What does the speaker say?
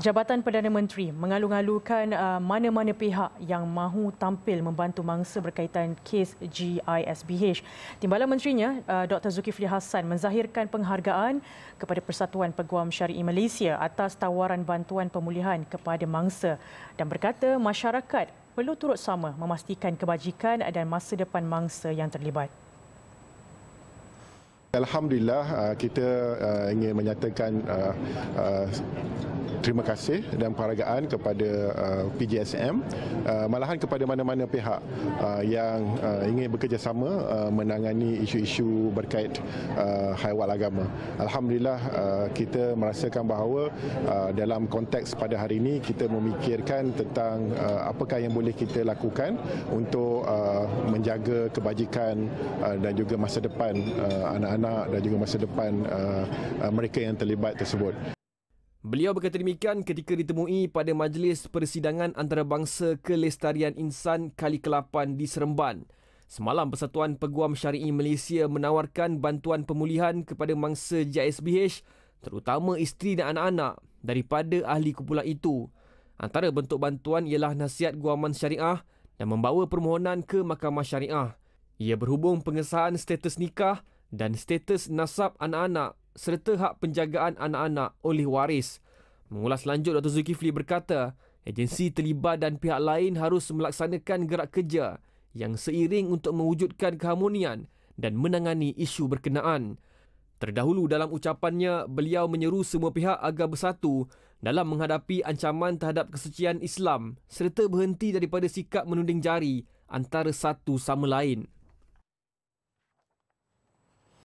Jabatan Perdana Menteri mengalu-alukan uh, mana-mana pihak yang mahu tampil membantu mangsa berkaitan kes GISBH. Timbalan menterinya uh, Dr. Zulkifli Hassan menzahirkan penghargaan kepada Persatuan Peguam Syari'i Malaysia atas tawaran bantuan pemulihan kepada mangsa dan berkata masyarakat perlu turut sama memastikan kebajikan dan masa depan mangsa yang terlibat. Alhamdulillah uh, kita uh, ingin menyatakan uh, terima kasih dan penghargaan kepada PJSM, malahan kepada mana-mana pihak yang ingin bekerjasama menangani isu-isu berkait haiwal agama. Alhamdulillah kita merasakan bahawa dalam konteks pada hari ini kita memikirkan tentang apakah yang boleh kita lakukan untuk menjaga kebajikan dan juga masa depan anak-anak anak-anak dan juga masa depan uh, uh, mereka yang terlibat tersebut. Beliau berkata demikian ketika ditemui pada Majlis Persidangan Antarabangsa Kelestarian Insan Kali Kelapan di Seremban. Semalam Persatuan Peguam Syari'i Malaysia menawarkan bantuan pemulihan kepada mangsa JSBH terutama isteri dan anak-anak daripada ahli kumpulan itu. Antara bentuk bantuan ialah nasihat guaman syariah dan membawa permohonan ke mahkamah syariah. Ia berhubung pengesahan status nikah dan status nasab anak-anak serta hak penjagaan anak-anak oleh waris. Mengulas lanjut, Dr. Zulkifli berkata, agensi terlibat dan pihak lain harus melaksanakan gerak kerja yang seiring untuk mewujudkan keharmonian dan menangani isu berkenaan. Terdahulu dalam ucapannya, beliau menyeru semua pihak agar bersatu dalam menghadapi ancaman terhadap kesucian Islam serta berhenti daripada sikap menuding jari antara satu sama lain.